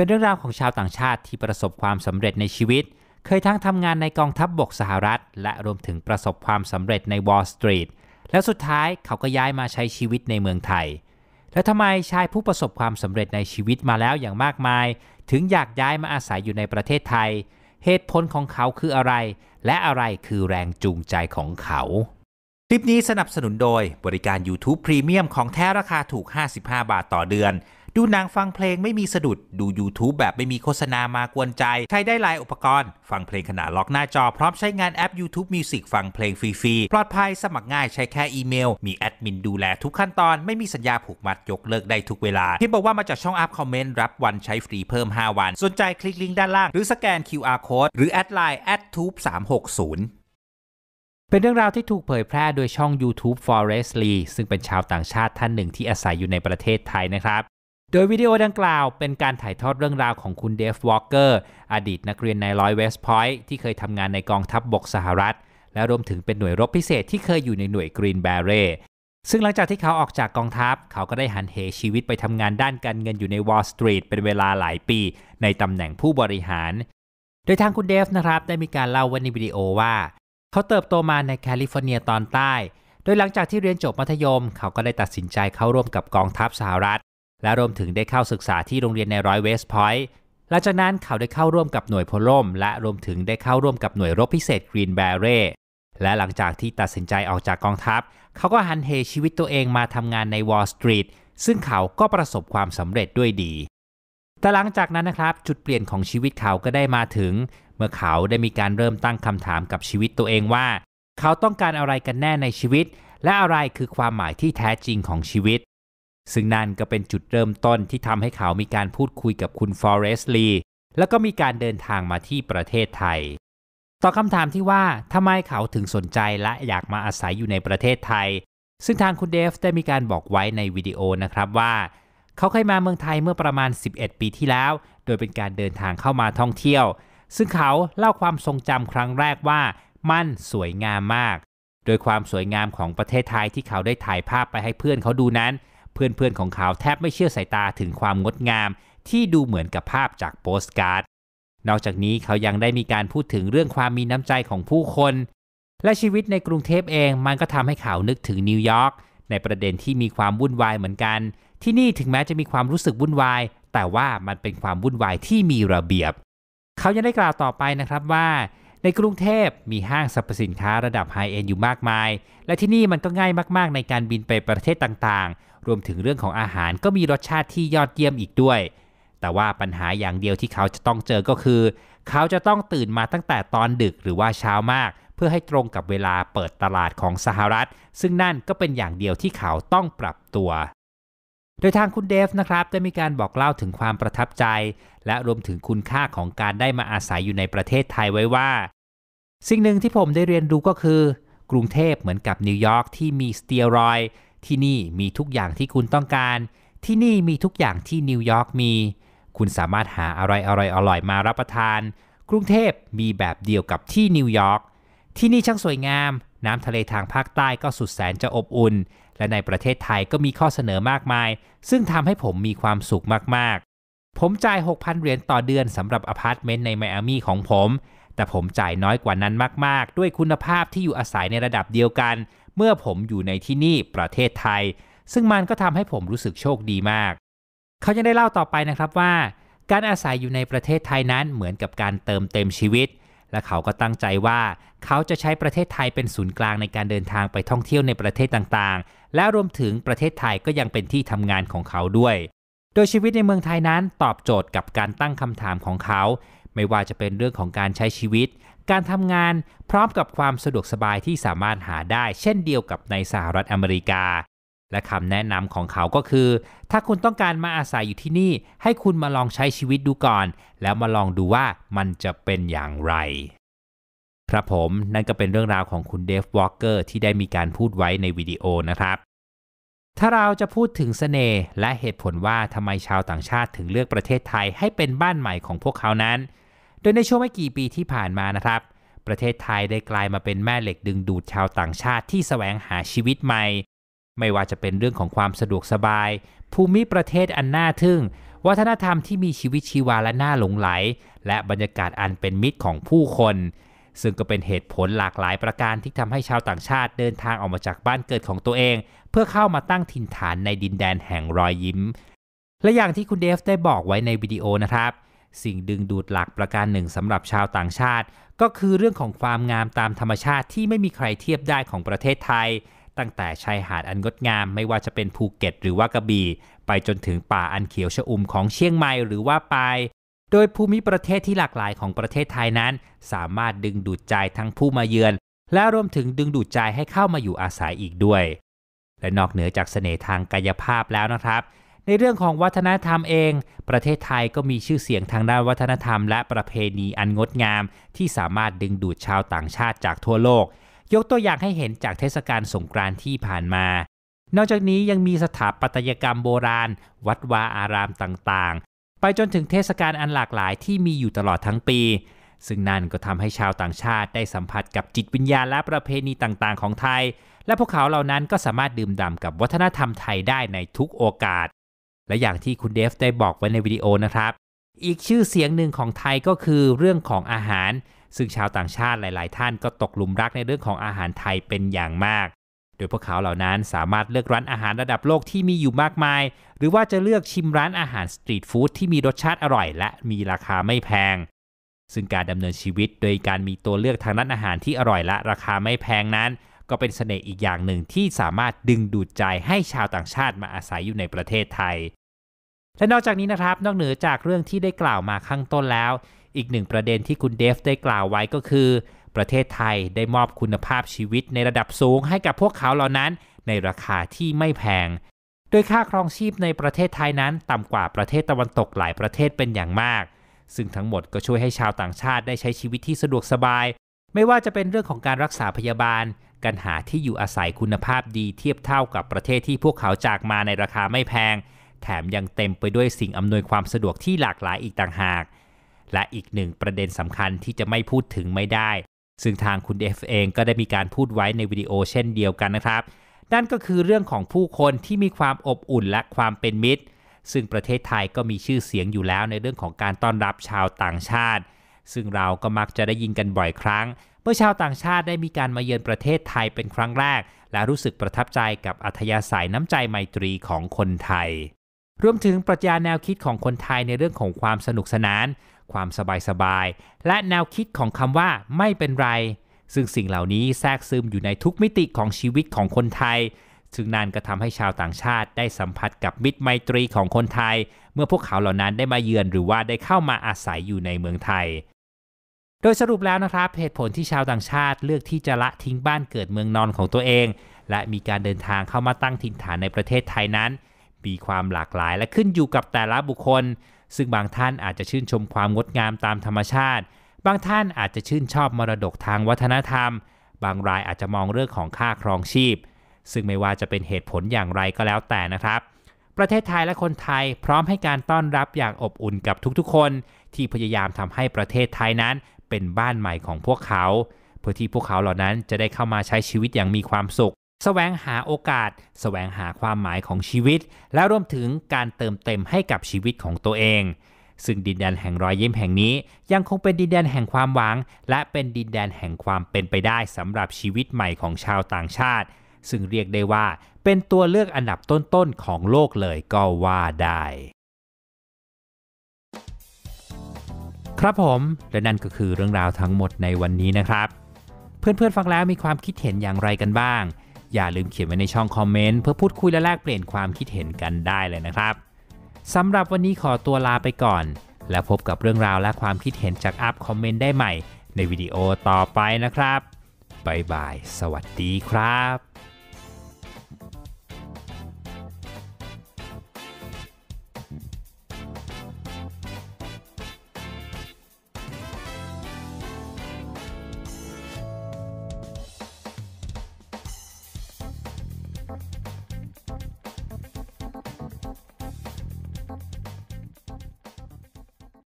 เป็นเรื่องราวของชาวต่างชาติที่ประสบความสำเร็จในชีวิต เคยทั้งทำงานในกองทัพบบกสหรัฐ และรวมถึงประสบความสำเร็จในวอลล์สตรีทและสุดท้ายเขาก็ย้ายมาใช้ชีวิตในเมืองไทย แล้วทำไมชายผู้ประสบความสำเร็จในชีวิตมาแล้วอย่างมากมาย ถึงอยากย้ายมาอาศัยอยู่ในประเทศไทย เหตุผลของเขาคืออะไร และอะไรคือแรงจูงใจของเขา คลิปนี้สนับสนุนโดยบริการ YouTube Premium ของแท้ราคาถูก 55 บาทต่อเดือนดูหนังฟังเพลงไม่มีสะดุดดู YouTube แบบไม่มีโฆษณามากวนใจ ใช้ได้หลายอุปกรณ์ ฟังเพลงขนาดล็อกหน้าจอ พร้อมใช้งานแอป YouTube Music ฟังเพลงฟรีๆปลอดภัยสมัครง่ายใช้แค่อีเมล มีแอดมินดูแลทุกขั้นตอน ไม่มีสัญญาผูกมัดยกเลิกได้ทุกเวลาที่บอกว่ามาจากช่องอัพคอมเมนต์รับวันใช้ฟรีเพิ่ม5วันสนใจคลิกลิงก์ด้านล่างหรือสแกน QR code หรือแอดไลน์แอดทูบสามหกศูนย์เป็นเรื่องราวที่ถูกเผยแพร่โดยช่อง YouTube Forest Lee ซึ่งเป็นชาวต่างชาติท่านหนึ่งที่อาศัยอยู่ในประเทศไทยนะครับโดยวิดีโอดังกล่าวเป็นการถ่ายทอดเรื่องราวของคุณเดฟวอลเกอร์อดีตนักเรียนนายร้อยเวสต์พอยท์ที่เคยทำงานในกองทัพบบกสหรัฐ และรวมถึงเป็นหน่วยรบพิเศษที่เคยอยู่ในหน่วยกรีนแบเร่ซึ่งหลังจากที่เขาออกจากกองทัพ เขาก็ได้หันเหชีวิตไปทำงานด้านการเงินอยู่ในวอลสตรีทเป็นเวลาหลายปีในตำแหน่งผู้บริหาร โดยทางคุณเดฟนะครับได้มีการเล่าไว้ในวิดีโอว่า เขาเติบโตมาในแคลิฟอร์เนียตอนใต้ โดยหลังจากที่เรียนจบมัธยม เขาก็ได้ตัดสินใจเข้าร่วมกับกองทัพสหรัฐและรวมถึงได้เข้าศึกษาที่โรงเรียนในร้อยเวสต์พอยต์หลังจากนั้นเขาได้เข้าร่วมกับหน่วยพลร่ม และรวมถึงได้เข้าร่วมกับหน่วยรบพิเศษกรีนแบเร่และหลังจากที่ตัดสินใจออกจากกองทัพ เขาก็หันเหชีวิตตัวเองมาทำงานในวอลสตรีทซึ่งเขาก็ประสบความสำเร็จด้วยดี แต่หลังจากนั้นนะครับ จุดเปลี่ยนของชีวิตเขาก็ได้มาถึง เมื่อเขาได้มีการเริ่มตั้งคำถามกับชีวิตตัวเองว่า เขาต้องการอะไรกันแน่ในชีวิตและอะไรคือความหมายที่แท้จริงของชีวิตซึ่งนั่นก็เป็นจุดเริ่มต้นที่ทำให้เขามีการพูดคุยกับคุณฟอเรสลีแล้วก็มีการเดินทางมาที่ประเทศไทย ต่อคำถามที่ว่าทำไมเขาถึงสนใจและอยากมาอาศัยอยู่ในประเทศไทย ซึ่งทางคุณเดฟได้มีการบอกไว้ในวิดีโอนะครับว่า เขาเคยมาเมืองไทยเมื่อประมาณ 11 ปีที่แล้ว โดยเป็นการเดินทางเข้ามาท่องเที่ยว ซึ่งเขาเล่าความทรงจำครั้งแรกว่า มันสวยงามมาก โดยความสวยงามของประเทศไทยที่เขาได้ถ่ายภาพไปให้เพื่อนเขาดูนั้นเพื่อนๆของเขาแทบไม่เชื่อสายตาถึงความงดงามที่ดูเหมือนกับภาพจากโปสการ์ด นอกจากนี้เขายังได้มีการพูดถึงเรื่องความมีน้ำใจของผู้คน และชีวิตในกรุงเทพเอง มันก็ทำให้เขานึกถึงนิวยอร์ก ในประเด็นที่มีความวุ่นวายเหมือนกัน ที่นี่ถึงแม้จะมีความรู้สึกวุ่นวายแต่ว่ามันเป็นความวุ่นวายที่มีระเบียบ เขายังได้กล่าวต่อไปนะครับว่าในกรุงเทพมีห้างสรรพสินค้าระดับไฮเอนด์อยู่มากมาย และที่นี่มันก็ง่ายมากๆ ในการบินไปประเทศต่างๆ รวมถึงเรื่องของอาหารก็มีรสชาติที่ยอดเยี่ยมอีกด้วย แต่ว่าปัญหาอย่างเดียวที่เขาจะต้องเจอก็คือ เขาจะต้องตื่นมาตั้งแต่ตอนดึกหรือว่าเช้ามาก เพื่อให้ตรงกับเวลาเปิดตลาดของสหรัฐซึ่งนั่นก็เป็นอย่างเดียวที่เขาต้องปรับตัวโดยทางคุณเดฟนะครับได้มีการบอกเล่าถึงความประทับใจ และรวมถึงคุณค่าของการได้มาอาศัยอยู่ในประเทศไทยไว้ว่า สิ่งหนึ่งที่ผมได้เรียนรู้ก็คือ กรุงเทพเหมือนกับนิวยอร์กที่มีสเตียรอยที่นี่มีทุกอย่างที่คุณต้องการ ที่นี่มีทุกอย่างที่นิวยอร์กมี คุณสามารถหาอะไรอร่อยอร่อยมารับประทาน กรุงเทพมีแบบเดียวกับที่นิวยอร์กที่นี่ช่างสวยงาม น้ำทะเลทางภาคใต้ก็สุดแสนจะอบอุ่นและในประเทศไทยก็มีข้อเสนอมากมาย ซึ่งทำให้ผมมีความสุขมาก ๆ ผมจ่าย 6,000 เหรียญต่อเดือนสำหรับอพาร์ตเมนต์ในไมอามี่ของผม แต่ผมจ่ายน้อยกว่านั้นมาก ๆ ด้วยคุณภาพที่อยู่อาศัยในระดับเดียวกัน เมื่อผมอยู่ในที่นี่ประเทศไทย ซึ่งมันก็ทำให้ผมรู้สึกโชคดีมาก เขายังได้เล่าต่อไปนะครับว่า การอาศัยอยู่ในประเทศไทยนั้นเหมือนกับการเติมเต็มชีวิตและเขาก็ตั้งใจว่าเขาจะใช้ประเทศไทยเป็นศูนย์กลางในการเดินทางไปท่องเที่ยวในประเทศต่างๆ และรวมถึงประเทศไทยก็ยังเป็นที่ทำงานของเขาด้วย โดยชีวิตในเมืองไทยนั้นตอบโจทย์กับการตั้งคำถามของเขา ไม่ว่าจะเป็นเรื่องของการใช้ชีวิต การทำงานพร้อมกับความสะดวกสบายที่สามารถหาได้ เช่นเดียวกับในสหรัฐอเมริกาและคำแนะนำของเขาก็คือ ถ้าคุณต้องการมาอาศัยอยู่ที่นี่ ให้คุณมาลองใช้ชีวิตดูก่อน แล้วมาลองดูว่ามันจะเป็นอย่างไร ครับผมนั่นก็เป็นเรื่องราวของคุณเดฟวอลเกอร์ที่ได้มีการพูดไว้ในวิดีโอนะครับ ถ้าเราจะพูดถึงสเสน่ห์และเหตุผลว่าทำไมชาวต่างชาติถึงเลือกประเทศไทยให้เป็นบ้านใหม่ของพวกเขานั้น โดยในช่วงไม่กี่ปีที่ผ่านมานะครับ ประเทศไทยได้กลายมาเป็นแม่เหล็กดึงดูดชาวต่างชาติที่แสวงหาชีวิตใหม่ไม่ว่าจะเป็นเรื่องของความสะดวกสบาย ภูมิประเทศอันน่า ทึ่ง วัฒนธรรมที่มีชีวิตชีวาและน่าหลงไหล และบรรยากาศอันเป็นมิตรของผู้คน ซึ่งก็เป็นเหตุผลหลากหลายประการที่ทำให้ชาวต่างชาติเดินทางออกมาจากบ้านเกิดของตัวเอง เพื่อเข้ามาตั้งถิ่นฐานในดินแดนแห่งรอยยิ้ม และอย่างที่คุณเดฟได้บอกไว้ในวิดีโอนะครับสิ่งดึงดูดหลักประการหนึ่งสำหรับชาวต่างชาติ ก็คือเรื่องของความงามตามธรรมชาติที่ไม่มีใครเทียบได้ของประเทศไทยตั้งแต่ชายหาดอันงดงามไม่ว่าจะเป็นภูเก็ตหรือว่ากระบี่ไปจนถึงป่าอันเขียว ชอุ่มของเชียงใหม่หรือว่าไป โดยภูมิประเทศที่หลากหลายของประเทศไทยนั้น สามารถดึงดูดใจทั้งผู้มาเยือน และรวมถึงดึงดูดใจให้เข้ามาอยู่อาศัยอีกด้วย และนอกเหนือจากเสน่ห์ทางกายภาพแล้วนะครับ ในเรื่องของวัฒนธรรมเอง ประเทศไทยก็มีชื่อเสียงทางด้านวัฒนธรรม และประเพณีอันงดงามที่สามารถดึงดูดชาวต่างชาติจากทั่วโลกยกตัวอย่างให้เห็นจากเทศกาลสงกรานต์ที่ผ่านมา นอกจากนี้ยังมีสถาปัตยกรรมโบราณ วัดวาอารามต่างๆ ไปจนถึงเทศกาลอันหลากหลายที่มีอยู่ตลอดทั้งปี ซึ่งนั่นก็ทำให้ชาวต่างชาติได้สัมผัสกับจิตวิญญาณและประเพณีต่างๆของไทย และพวกเขาเหล่านั้นก็สามารถดื่มด่ำกับวัฒนธรรมไทยได้ในทุกโอกาส และอย่างที่คุณเดฟได้บอกไว้ในวิดีโอนะครับ อีกชื่อเสียงหนึ่งของไทยก็คือเรื่องของอาหารซึ่งชาวต่างชาติหลาย ๆ ท่านก็ตกหลุมรักในเรื่องของอาหารไทยเป็นอย่างมาก โดยพวกเขาเหล่านั้นสามารถเลือกร้านอาหารระดับโลกที่มีอยู่มากมาย หรือว่าจะเลือกชิมร้านอาหารสตรีทฟู้ดที่มีรสชาติอร่อยและมีราคาไม่แพง ซึ่งการดำเนินชีวิตโดยการมีตัวเลือกทางด้านอาหารที่อร่อยและราคาไม่แพงนั้น ก็เป็นเสน่ห์อีกอย่างหนึ่งที่สามารถดึงดูดใจให้ชาวต่างชาติมาอาศัยอยู่ในประเทศไทยและนอกจากนี้นะครับ นอกเหนือจากเรื่องที่ได้กล่าวมาข้างต้นแล้วอีกหนึ่งประเด็นที่คุณเดฟได้กล่าวไว้ก็คือ ประเทศไทยได้มอบคุณภาพชีวิตในระดับสูงให้กับพวกเขาเหล่านั้นในราคาที่ไม่แพง โดยค่าครองชีพในประเทศไทยนั้นต่ำกว่าประเทศตะวันตกหลายประเทศเป็นอย่างมาก ซึ่งทั้งหมดก็ช่วยให้ชาวต่างชาติได้ใช้ชีวิตที่สะดวกสบาย ไม่ว่าจะเป็นเรื่องของการรักษาพยาบาลการหาที่อยู่อาศัยคุณภาพดีเทียบเท่ากับประเทศที่พวกเขาจากมาในราคาไม่แพง แถมยังเต็มไปด้วยสิ่งอำนวยความสะดวกที่หลากหลายอีกต่างหากและอีกหนึ่งประเด็นสำคัญที่จะไม่พูดถึงไม่ได้ ซึ่งทางคุณเอฟเองก็ได้มีการพูดไว้ในวิดีโอเช่นเดียวกันนะครับ นั่นก็คือเรื่องของผู้คนที่มีความอบอุ่นและความเป็นมิตร ซึ่งประเทศไทยก็มีชื่อเสียงอยู่แล้วในเรื่องของการต้อนรับชาวต่างชาติ ซึ่งเราก็มักจะได้ยินกันบ่อยครั้ง เมื่อชาวต่างชาติได้มีการมาเยือนประเทศไทยเป็นครั้งแรก และรู้สึกประทับใจกับอัธยาศัยน้ำใจไมตรีของคนไทย รวมถึงปรัชญาแนวคิดของคนไทยในเรื่องของความสนุกสนานความสบายๆและแนวคิดของคำว่าไม่เป็นไร ซึ่งสิ่งเหล่านี้แทรกซึมอยู่ในทุกมิติของชีวิตของคนไทย ซึ่งนั่นก็ทำให้ชาวต่างชาติ ได้สัมผัสกับมิตรไมตรีของคนไทย เมื่อพวกเขาเหล่านั้นได้มาเยือนหรือว่าได้เข้ามาอาศัยอยู่ในเมืองไทย โดยสรุปแล้วนะครับเหตุผลที่ชาวต่างชาติเลือกที่จะละทิ้งบ้านเกิดเมืองนอนของตัวเอง และมีการเดินทางเข้ามาตั้งถิ่นฐานในประเทศไทยนั้น มีความหลากหลายและขึ้นอยู่กับแต่ละบุคคลซึ่งบางท่านอาจจะชื่นชมความงดงามตามธรรมชาติ บางท่านอาจจะชื่นชอบมรดกทางวัฒนธรรม บางรายอาจจะมองเรื่องของค่าครองชีพ ซึ่งไม่ว่าจะเป็นเหตุผลอย่างไรก็แล้วแต่นะครับ ประเทศไทยและคนไทยพร้อมให้การต้อนรับอย่างอบอุ่นกับทุกๆคน ที่พยายามทำให้ประเทศไทยนั้นเป็นบ้านใหม่ของพวกเขา เพื่อที่พวกเขาเหล่านั้นจะได้เข้ามาใช้ชีวิตอย่างมีความสุขแสวงหาโอกาส แสวงหาความหมายของชีวิต และรวมถึงการเติมเต็มให้กับชีวิตของตัวเอง ซึ่งดินแดนแห่งรอยยิ้มแห่งนี้ ยังคงเป็นดินแดนแห่งความหวัง และเป็นดินแดนแห่งความเป็นไปได้สำหรับชีวิตใหม่ของชาวต่างชาติ ซึ่งเรียกได้ว่าเป็นตัวเลือกอันดับต้นๆของโลกเลยก็ว่าได้ครับผม และนั่นก็คือเรื่องราวทั้งหมดในวันนี้นะครับ เพื่อนๆฟังแล้วมีความคิดเห็นอย่างไรกันบ้างอย่าลืมเขียนไว้ในช่องคอมเมนต์ เพื่อพูดคุยและแลกเปลี่ยนความคิดเห็นกันได้เลยนะครับ สำหรับวันนี้ขอตัวลาไปก่อน แล้วพบกับเรื่องราวและความคิดเห็นจากอัพคอมเมนต์ได้ใหม่ในวิดีโอต่อไปนะครับบายบาย สวัสดีครับ